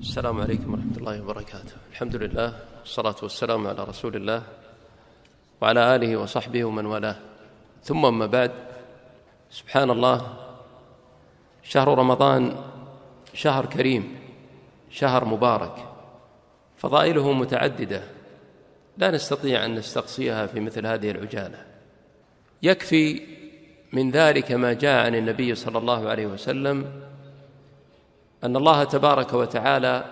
السلام عليكم ورحمة الله وبركاته الحمد لله والصلاة والسلام على رسول الله وعلى آله وصحبه ومن والاه ثم أما بعد سبحان الله شهر رمضان شهر كريم شهر مبارك فضائله متعددة لا نستطيع أن نستقصيها في مثل هذه العجالة يكفي من ذلك ما جاء عن النبي صلى الله عليه وسلم أن الله تبارك وتعالى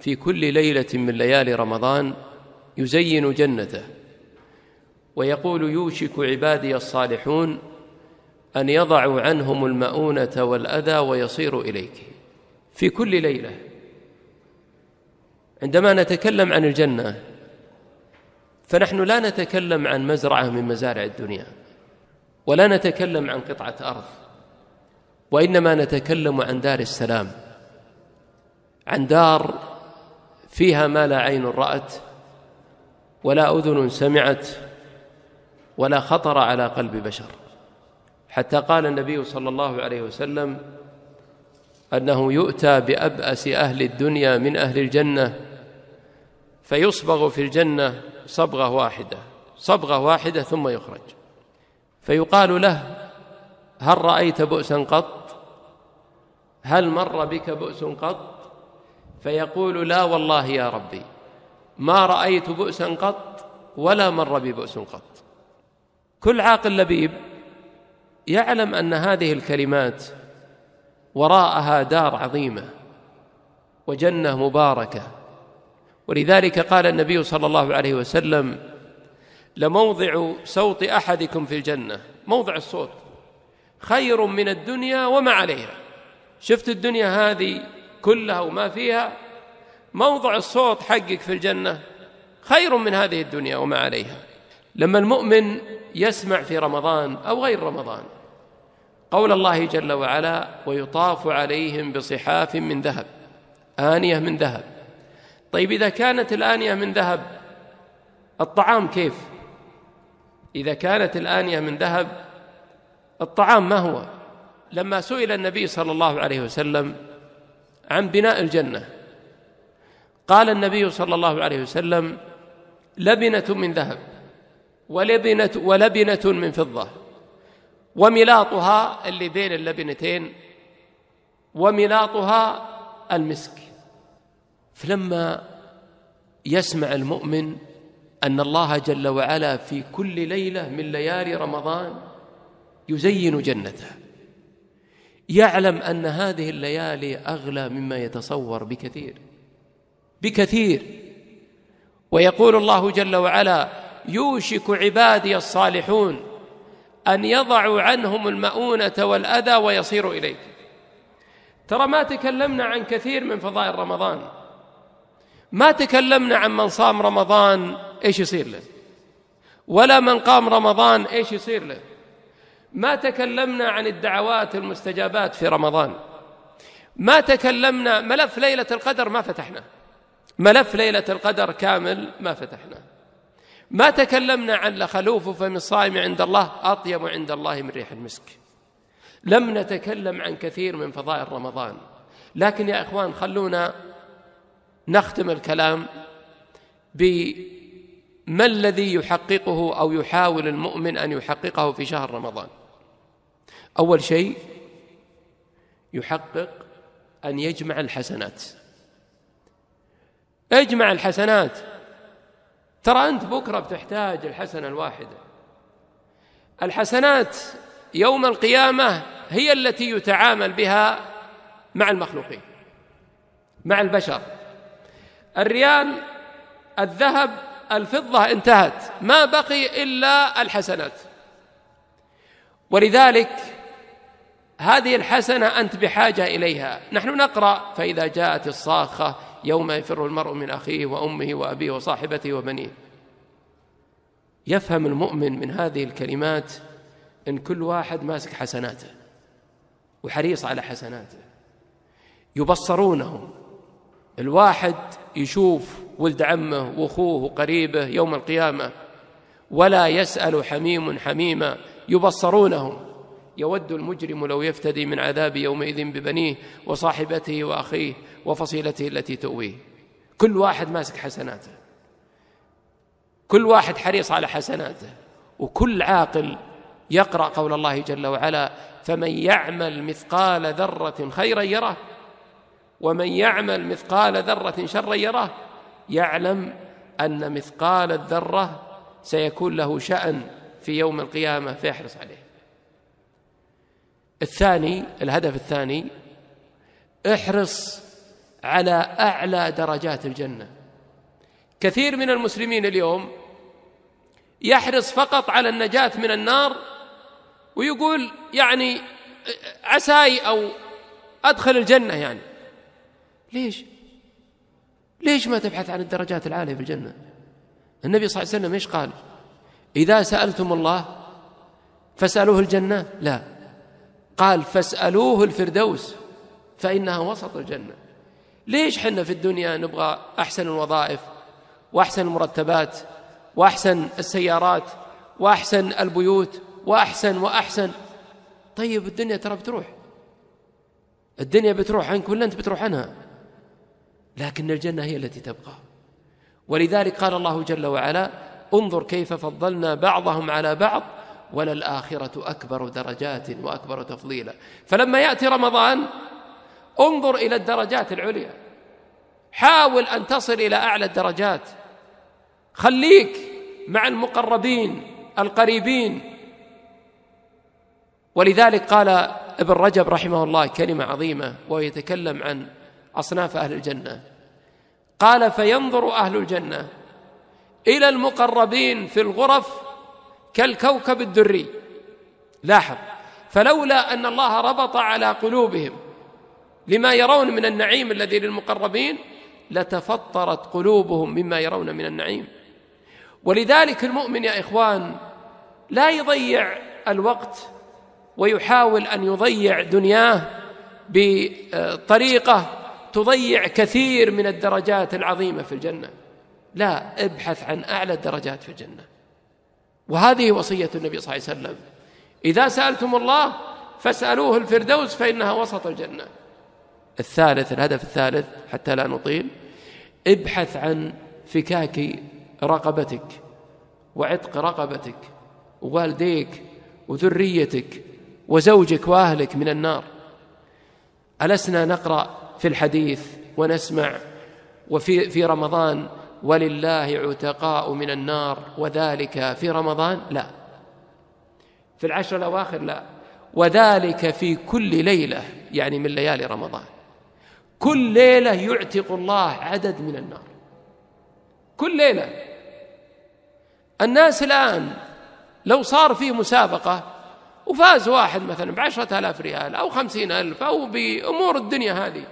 في كل ليلة من ليالي رمضان يزين جنته ويقول يوشك عبادي الصالحون أن يضعوا عنهم المؤونة والأذى ويصيروا إليك في كل ليلة عندما نتكلم عن الجنة فنحن لا نتكلم عن مزرعة من مزارع الدنيا ولا نتكلم عن قطعة أرض وإنما نتكلم عن دار السلام عن دار فيها ما لا عين رأت ولا أذن سمعت ولا خطر على قلب بشر حتى قال النبي صلى الله عليه وسلم أنه يؤتى بأبأس أهل الدنيا من أهل الجنة فيصبغ في الجنة صبغة واحدة صبغة واحدة ثم يخرج فيقال له هل رأيت بؤسا قط هل مر بك بؤس قط فيقول لا والله يا ربي ما رأيت بؤسا قط ولا مر ببؤس قط كل عاقل لبيب يعلم أن هذه الكلمات وراءها دار عظيمة وجنة مباركة ولذلك قال النبي صلى الله عليه وسلم لموضع صوت أحدكم في الجنة موضع الصوت خير من الدنيا وما عليها شفت الدنيا هذه كلها وما فيها موضع الصوت حقك في الجنة خير من هذه الدنيا وما عليها لما المؤمن يسمع في رمضان أو غير رمضان قول الله جل وعلا ويطاف عليهم بصحاف من ذهب آنية من ذهب طيب إذا كانت الآنية من ذهب الطعام كيف إذا كانت الآنية من ذهب الطعام ما هو لما سئل النبي صلى الله عليه وسلم عن بناء الجنة قال النبي صلى الله عليه وسلم لبنة من ذهب ولبنة, ولبنة من فضة وملاطها اللي بين اللبنتين وملاطها المسك فلما يسمع المؤمن أن الله جل وعلا في كل ليلة من ليالي رمضان يزين جنته يعلم أن هذه الليالي أغلى مما يتصور بكثير بكثير ويقول الله جل وعلا يوشك عبادي الصالحون أن يضعوا عنهم المؤونة والأذى ويصيروا إليك ترى ما تكلمنا عن كثير من فضائل رمضان ما تكلمنا عن من صام رمضان ايش يصير له ولا من قام رمضان ايش يصير له ما تكلمنا عن الدعوات المستجابات في رمضان ما تكلمنا ملف ليلة القدر ما فتحناه ملف ليلة القدر كامل ما فتحناه ما تكلمنا عن لخلوف فم الصائم عند الله أطيب عند الله من ريح المسك لم نتكلم عن كثير من فضائل رمضان لكن يا إخوان خلونا نختم الكلام بما الذي يحققه أو يحاول المؤمن أن يحققه في شهر رمضان أول شيء يحقق أن يجمع الحسنات اجمع الحسنات ترى أنت بكرة بتحتاج الحسنة الواحدة الحسنات يوم القيامة هي التي يتعامل بها مع المخلوقين مع البشر الريال الذهب الفضة انتهت ما بقي إلا الحسنات ولذلك هذه الحسنة أنت بحاجة إليها نحن نقرأ فإذا جاءت الصاخة يوم يفر المرء من أخيه وأمه وأبيه وصاحبته وبنيه يفهم المؤمن من هذه الكلمات إن كل واحد ماسك حسناته وحريص على حسناته يبصرونهم الواحد يشوف ولد عمه واخوه وقريبه يوم القيامه ولا يسال حميم حميما يبصرونهم يود المجرم لو يفتدي من عذاب يومئذ ببنيه وصاحبته واخيه وفصيلته التي تؤويه كل واحد ماسك حسناته كل واحد حريص على حسناته وكل عاقل يقرا قول الله جل وعلا فمن يعمل مثقال ذره خيرا يره ومن يعمل مثقال ذره شرا يره يعلم ان مثقال الذره سيكون له شان في يوم القيامه فيحرص عليه الثاني الهدف الثاني احرص على اعلى درجات الجنه كثير من المسلمين اليوم يحرص فقط على النجاه من النار ويقول يعني عساي او ادخل الجنه يعني ليش ليش ما تبحث عن الدرجات العاليه في الجنه النبي صلى الله عليه وسلم ايش قال اذا سالتم الله فاسالوه الجنه لا قال فاسألوه الفردوس فإنها وسط الجنة ليش حنا في الدنيا نبغى أحسن الوظائف وأحسن المرتبات وأحسن السيارات وأحسن البيوت وأحسن وأحسن طيب الدنيا ترى بتروح الدنيا بتروح عنك ولا أنت بتروح عنها لكن الجنة هي التي تبقى ولذلك قال الله جل وعلا انظر كيف فضلنا بعضهم على بعض وللآخرة أكبر درجات وأكبر تفضيلا فلما يأتي رمضان انظر إلى الدرجات العليا حاول أن تصل إلى أعلى الدرجات خليك مع المقربين القريبين ولذلك قال ابن رجب رحمه الله كلمة عظيمة وهو يتكلم عن أصناف أهل الجنة قال فينظر أهل الجنة إلى المقربين في الغرف كالكوكب الدري لاحظ فلولا ان الله ربط على قلوبهم لما يرون من النعيم الذي للمقربين لتفطرت قلوبهم مما يرون من النعيم ولذلك المؤمن يا اخوان لا يضيع الوقت ويحاول ان يضيع دنياه بطريقه تضيع كثير من الدرجات العظيمه في الجنه لا ابحث عن اعلى الدرجات في الجنه وهذه وصية النبي صلى الله عليه وسلم إذا سألتم الله فاسألوه الفردوس فإنها وسط الجنة الثالث الهدف الثالث حتى لا نطيل ابحث عن فكاك رقبتك وعتق رقبتك ووالديك وذريتك وزوجك واهلك من النار ألسنا نقرأ في الحديث ونسمع وفي في رمضان ولله عتقاء من النار وذلك في رمضان لا في العشر الأواخر لا وذلك في كل ليلة يعني من ليالي رمضان كل ليلة يعتق الله عدد من النار كل ليلة الناس الآن لو صار فيه مسابقة وفاز واحد مثلا بعشرة آلاف ريال أو خمسين ألف أو بأمور الدنيا هذه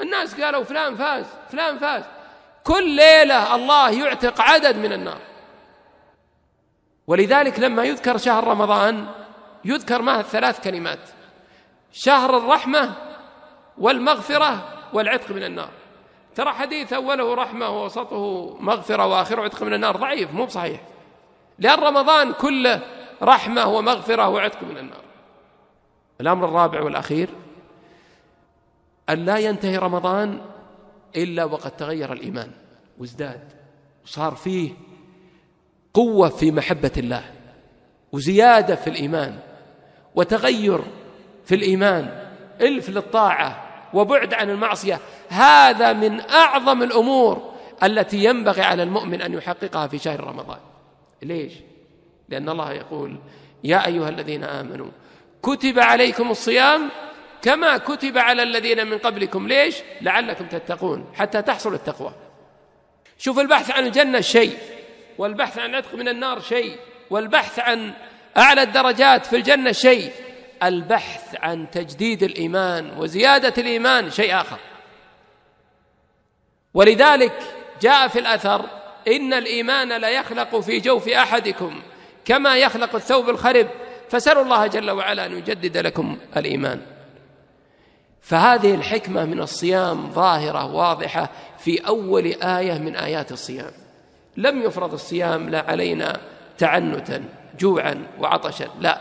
الناس قالوا فلان فاز فلان فاز كل ليله الله يعتق عدد من النار ولذلك لما يذكر شهر رمضان يذكر معه ثلاث كلمات شهر الرحمه والمغفره والعتق من النار ترى حديث اوله رحمه ووسطه مغفره واخره عتق من النار ضعيف مو بصحيح لان رمضان كله رحمه ومغفره وعتق من النار الامر الرابع والاخير ان لا ينتهي رمضان إلا وقد تغير الإيمان وازداد وصار فيه قوة في محبة الله وزيادة في الإيمان وتغير في الإيمان إلف للطاعة وبعد عن المعصية هذا من أعظم الأمور التي ينبغي على المؤمن أن يحققها في شهر رمضان ليش؟ لأن الله يقول يا أيها الذين آمنوا كتب عليكم الصيام كما كتب على الذين من قبلكم ليش لعلكم تتقون حتى تحصل التقوى شوف البحث عن الجنه شيء والبحث عن عتق من النار شيء والبحث عن اعلى الدرجات في الجنه شيء البحث عن تجديد الايمان وزياده الايمان شيء اخر ولذلك جاء في الاثر ان الايمان لا يخلق في جوف احدكم كما يخلق الثوب الخرب فسالوا الله جل وعلا ان يجدد لكم الايمان فهذه الحكمة من الصيام ظاهرة واضحة في أول آية من آيات الصيام لم يفرض الصيام لا علينا تعنتا جوعا وعطشا لا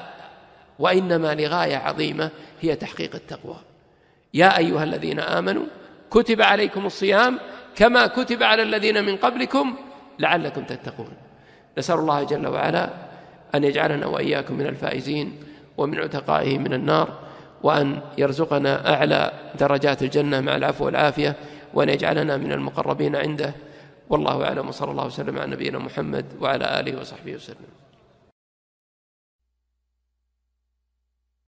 وإنما لغاية عظيمة هي تحقيق التقوى يا أيها الذين آمنوا كتب عليكم الصيام كما كتب على الذين من قبلكم لعلكم تتقون نسأل الله جل وعلا أن يجعلنا وإياكم من الفائزين ومن عتقائه من النار وأن يرزقنا أعلى درجات الجنة مع العفو والعافية وأن يجعلنا من المقربين عنده والله أعلم وصلى الله وسلم على نبينا محمد وعلى آله وصحبه وسلم